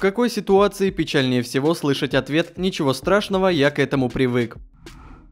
какой ситуации печальнее всего слышать ответ «ничего страшного, я к этому привык».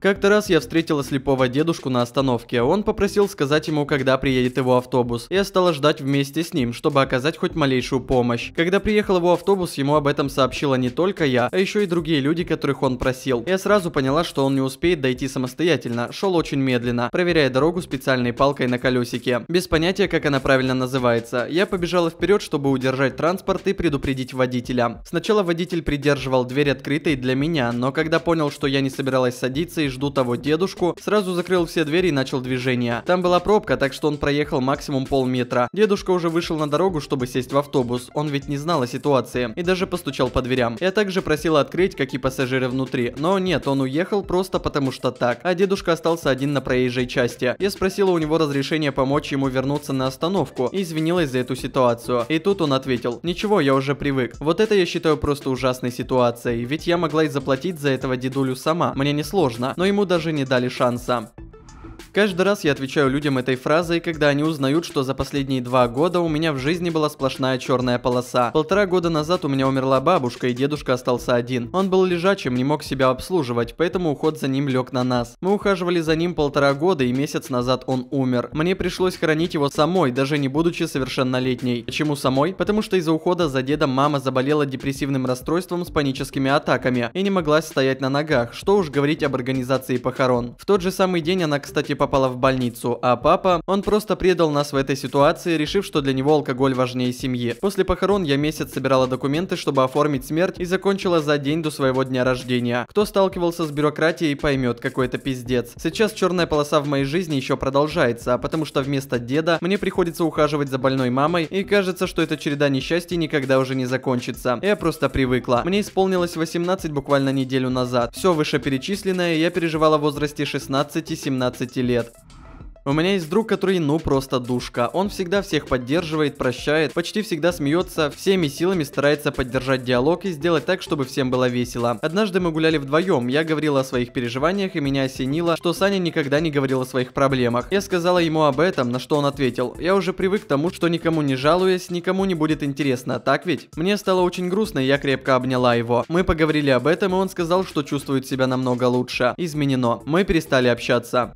Как-то раз я встретила слепого дедушку на остановке. А он попросил сказать ему, когда приедет его автобус. Я стала ждать вместе с ним, чтобы оказать хоть малейшую помощь. Когда приехал его автобус, ему об этом сообщила не только я, а еще и другие люди, которых он просил. Я сразу поняла, что он не успеет дойти самостоятельно. Шел очень медленно, проверяя дорогу специальной палкой на колесике. Без понятия, как она правильно называется. Я побежала вперед, чтобы удержать транспорт и предупредить водителя. Сначала водитель придерживал дверь открытой для меня, но когда понял, что я не собиралась садиться и и жду того дедушку, сразу закрыл все двери и начал движение. Там была пробка, так что он проехал максимум полметра. Дедушка уже вышел на дорогу, чтобы сесть в автобус. Он ведь не знал о ситуации и даже постучал по дверям. Я также просила открыть, какие пассажиры внутри, но нет, он уехал просто потому что так. А дедушка остался один на проезжей части. Я спросила у него разрешения помочь ему вернуться на остановку и извинилась за эту ситуацию. И тут он ответил, ничего, я уже привык. Вот это я считаю просто ужасной ситуацией, ведь я могла и заплатить за этого дедулю сама, мне не сложно но ему даже не дали шанса. Каждый раз я отвечаю людям этой фразой, когда они узнают, что за последние два года у меня в жизни была сплошная черная полоса. Полтора года назад у меня умерла бабушка, и дедушка остался один. Он был лежачим, не мог себя обслуживать, поэтому уход за ним лег на нас. Мы ухаживали за ним полтора года, и месяц назад он умер. Мне пришлось хранить его самой, даже не будучи совершеннолетней. Почему самой? Потому что из-за ухода за дедом мама заболела депрессивным расстройством с паническими атаками и не могла стоять на ногах, что уж говорить об организации похорон. В тот же самый день она, кстати, попала в больницу, а папа, он просто предал нас в этой ситуации, решив, что для него алкоголь важнее семьи. После похорон я месяц собирала документы, чтобы оформить смерть и закончила за день до своего дня рождения. Кто сталкивался с бюрократией, поймет, какой это пиздец. Сейчас черная полоса в моей жизни еще продолжается, а потому что вместо деда мне приходится ухаживать за больной мамой, и кажется, что эта череда несчастья никогда уже не закончится. Я просто привыкла. Мне исполнилось 18 буквально неделю назад. Все вышеперечисленное я переживала в возрасте 16-17 лет лет. У меня есть друг, который ну просто душка. Он всегда всех поддерживает, прощает, почти всегда смеется, всеми силами старается поддержать диалог и сделать так, чтобы всем было весело. Однажды мы гуляли вдвоем, я говорил о своих переживаниях и меня осенило, что Саня никогда не говорил о своих проблемах. Я сказала ему об этом, на что он ответил, я уже привык к тому, что никому не жалуясь, никому не будет интересно, так ведь? Мне стало очень грустно и я крепко обняла его. Мы поговорили об этом и он сказал, что чувствует себя намного лучше. Изменено. Мы перестали общаться.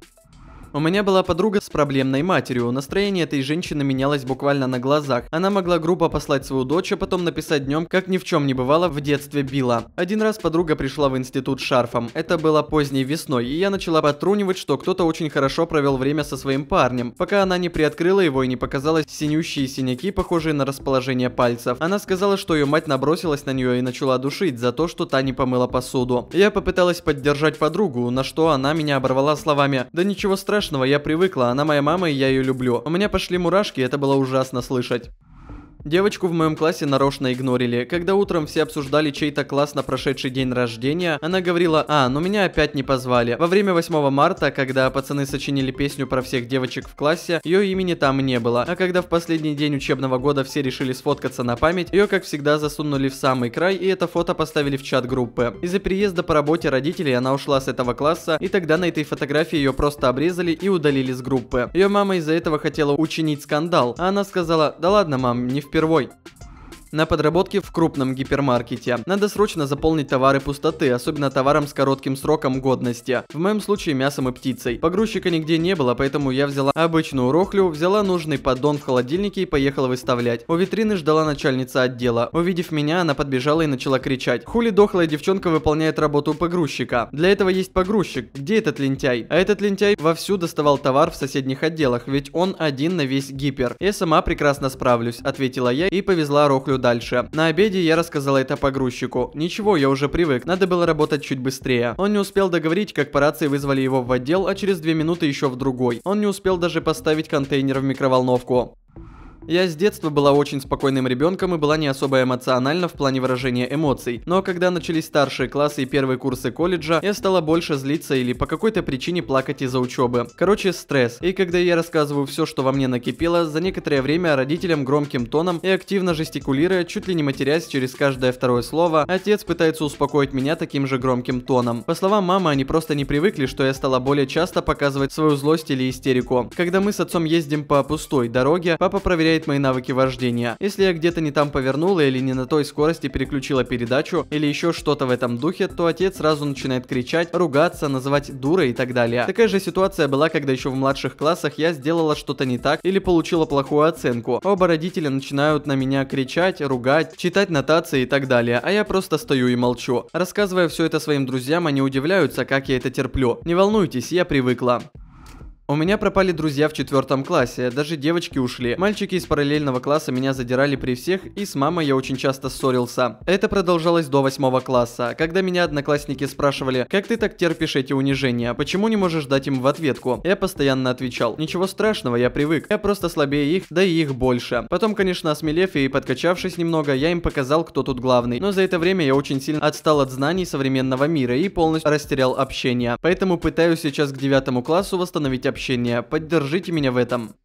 У меня была подруга с проблемной матерью. Настроение этой женщины менялось буквально на глазах. Она могла грубо послать свою дочь, а потом написать днем, как ни в чем не бывало, в детстве била. Один раз подруга пришла в институт шарфом. Это было поздней весной, и я начала потрунивать, что кто-то очень хорошо провел время со своим парнем, пока она не приоткрыла его и не показалась синющие синяки, похожие на расположение пальцев. Она сказала, что ее мать набросилась на нее и начала душить за то, что та не помыла посуду. Я попыталась поддержать подругу, на что она меня оборвала словами «Да ничего страшного, страшного, я привыкла, она моя мама и я ее люблю. У меня пошли мурашки, это было ужасно слышать. Девочку в моем классе нарочно игнорили. Когда утром все обсуждали чей-то класс на прошедший день рождения, она говорила, а, но ну меня опять не позвали. Во время 8 марта, когда пацаны сочинили песню про всех девочек в классе, ее имени там не было. А когда в последний день учебного года все решили сфоткаться на память, ее, как всегда, засунули в самый край, и это фото поставили в чат группы. Из-за переезда по работе родителей она ушла с этого класса, и тогда на этой фотографии ее просто обрезали и удалили с группы. Ее мама из-за этого хотела учинить скандал, а она сказала, да ладно, мам, не в впервой на подработке в крупном гипермаркете. Надо срочно заполнить товары пустоты, особенно товаром с коротким сроком годности. В моем случае мясом и птицей. Погрузчика нигде не было, поэтому я взяла обычную рохлю, взяла нужный поддон в холодильнике и поехала выставлять. У витрины ждала начальница отдела. Увидев меня, она подбежала и начала кричать. Хули дохлая девчонка выполняет работу погрузчика. Для этого есть погрузчик. Где этот лентяй? А этот лентяй вовсю доставал товар в соседних отделах, ведь он один на весь гипер. Я сама прекрасно справлюсь, ответила я и повезла рохлю дальше. На обеде я рассказала это погрузчику. Ничего, я уже привык, надо было работать чуть быстрее. Он не успел договорить, как по рации вызвали его в отдел, а через две минуты еще в другой. Он не успел даже поставить контейнер в микроволновку. Я с детства была очень спокойным ребенком и была не особо эмоциональна в плане выражения эмоций, но когда начались старшие классы и первые курсы колледжа, я стала больше злиться или по какой-то причине плакать из-за учебы. Короче, стресс. И когда я рассказываю все, что во мне накипело, за некоторое время родителям громким тоном и активно жестикулируя, чуть ли не матерясь через каждое второе слово, отец пытается успокоить меня таким же громким тоном. По словам мамы, они просто не привыкли, что я стала более часто показывать свою злость или истерику. Когда мы с отцом ездим по пустой дороге, папа проверяет проверяет мои навыки вождения. Если я где-то не там повернула или не на той скорости переключила передачу или еще что-то в этом духе, то отец сразу начинает кричать, ругаться, называть дурой и так далее. Такая же ситуация была, когда еще в младших классах я сделала что-то не так или получила плохую оценку. Оба родителя начинают на меня кричать, ругать, читать нотации и так далее, а я просто стою и молчу. Рассказывая все это своим друзьям, они удивляются, как я это терплю. Не волнуйтесь, я привыкла. У меня пропали друзья в четвертом классе, даже девочки ушли. Мальчики из параллельного класса меня задирали при всех, и с мамой я очень часто ссорился. Это продолжалось до восьмого класса, когда меня одноклассники спрашивали, как ты так терпишь эти унижения, почему не можешь дать им в ответку? Я постоянно отвечал, ничего страшного, я привык, я просто слабее их, да и их больше. Потом, конечно, осмелев и подкачавшись немного, я им показал, кто тут главный. Но за это время я очень сильно отстал от знаний современного мира и полностью растерял общение. Поэтому пытаюсь сейчас к девятому классу восстановить общения, поддержите меня в этом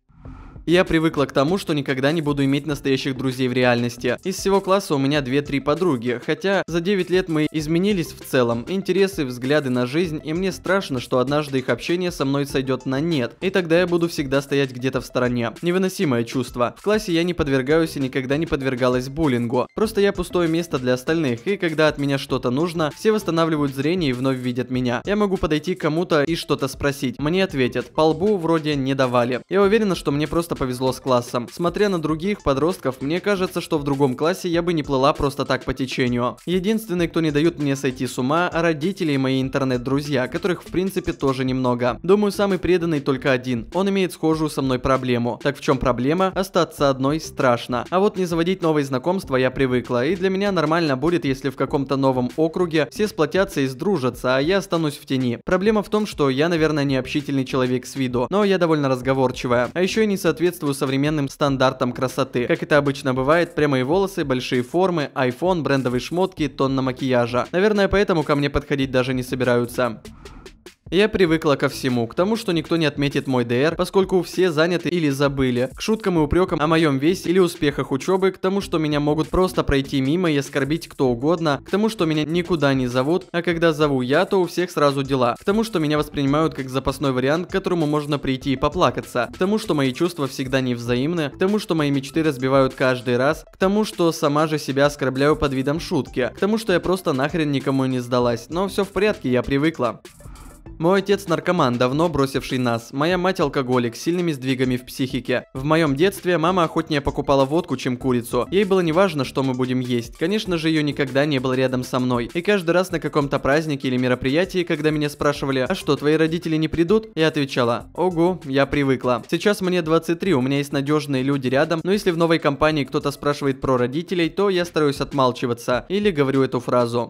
я привыкла к тому, что никогда не буду иметь настоящих друзей в реальности. Из всего класса у меня 2-3 подруги, хотя за 9 лет мы изменились в целом, интересы, взгляды на жизнь, и мне страшно, что однажды их общение со мной сойдет на нет, и тогда я буду всегда стоять где-то в стороне. Невыносимое чувство. В классе я не подвергаюсь и никогда не подвергалась буллингу, просто я пустое место для остальных, и когда от меня что-то нужно, все восстанавливают зрение и вновь видят меня. Я могу подойти к кому-то и что-то спросить, мне ответят, по лбу вроде не давали. Я уверена, что мне просто повезло с классом. Смотря на других подростков, мне кажется, что в другом классе я бы не плыла просто так по течению. Единственный, кто не дают мне сойти с ума, родители и мои интернет-друзья, которых в принципе тоже немного. Думаю, самый преданный только один. Он имеет схожую со мной проблему. Так в чем проблема? Остаться одной страшно. А вот не заводить новые знакомства я привыкла, и для меня нормально будет, если в каком-то новом округе все сплотятся и сдружатся, а я останусь в тени. Проблема в том, что я, наверное, не общительный человек с виду, но я довольно разговорчивая. А еще и не соответствую соответствую современным стандартам красоты. Как это обычно бывает, прямые волосы, большие формы, iPhone, брендовые шмотки, тонна макияжа. Наверное, поэтому ко мне подходить даже не собираются. Я привыкла ко всему, к тому, что никто не отметит мой ДР, поскольку все заняты или забыли, к шуткам и упрекам о моем весе или успехах учебы, к тому, что меня могут просто пройти мимо и оскорбить кто угодно, к тому, что меня никуда не зовут, а когда зову я, то у всех сразу дела, к тому, что меня воспринимают как запасной вариант, к которому можно прийти и поплакаться, к тому, что мои чувства всегда невзаимны, к тому, что мои мечты разбивают каждый раз, к тому, что сама же себя оскорбляю под видом шутки, к тому, что я просто нахрен никому не сдалась, но все в порядке, я привыкла. Мой отец наркоман, давно бросивший нас. Моя мать алкоголик, с сильными сдвигами в психике. В моем детстве мама охотнее покупала водку, чем курицу. Ей было не важно, что мы будем есть. Конечно же, ее никогда не было рядом со мной. И каждый раз на каком-то празднике или мероприятии, когда меня спрашивали, а что, твои родители не придут? Я отвечала, ого, я привыкла. Сейчас мне 23, у меня есть надежные люди рядом, но если в новой компании кто-то спрашивает про родителей, то я стараюсь отмалчиваться или говорю эту фразу.